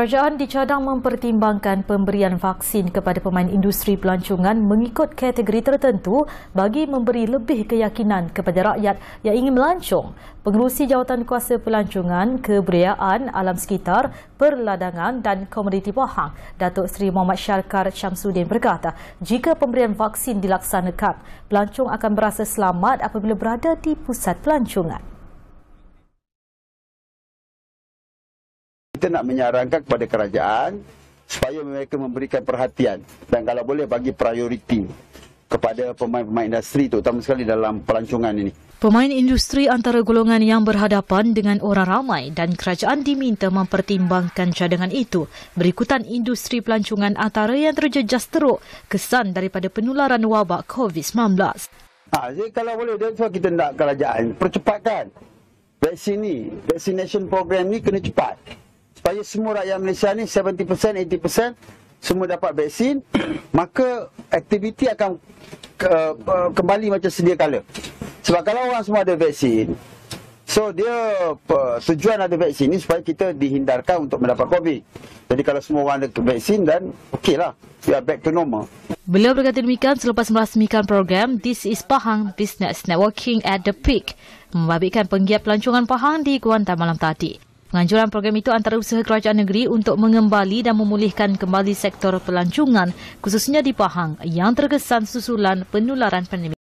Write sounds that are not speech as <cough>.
Kerajaan dicadang mempertimbangkan pemberian vaksin kepada pemain industri pelancongan mengikut kategori tertentu bagi memberi lebih keyakinan kepada rakyat yang ingin melancong. Pengerusi Jawatan Kuasa Pelancongan, Keberiaan, Alam Sekitar, Perladangan dan Komuniti Pahang, Datuk Seri Muhammad Syarkar Syamsuddin berkata, jika pemberian vaksin dilaksanakan, pelancong akan berasa selamat apabila berada di pusat pelancongan. kita nak menyarankan kepada kerajaan supaya mereka memberikan perhatian dan kalau boleh bagi prioriti kepada pemain-pemain industri terutama sekali dalam pelancongan ini. Pemain industri antara golongan yang berhadapan dengan orang ramai dan kerajaan diminta mempertimbangkan cadangan itu. Berikutan industri pelancongan antara yang terjejas teruk kesan daripada penularan wabak COVID-19. Ha, jadi kalau boleh, dia kita nak kerajaan percepatkan vaksin ini, vaksinasi program ni kena cepat supaya semua rakyat Malaysia ni 70% 80% semua dapat vaksin <coughs> maka aktiviti akan ke, uh, kembali macam sedia kala sebab kalau orang semua ada vaksin so dia uh, tujuan ada vaksin ni supaya kita dihindarkan untuk mendapat covid jadi kalau semua orang ada vaksin dan okeylah we are back to normal Beliau berkata demikian selepas merasmikan program This is Pahang Business Networking at the Peak membabitkan penggiat pelancongan Pahang di Kuantan malam tadi. Penganjuran program itu antara usaha kerajaan negeri untuk mengembali dan memulihkan kembali sektor pelancongan khususnya di Pahang yang terkesan susulan penularan pandemik.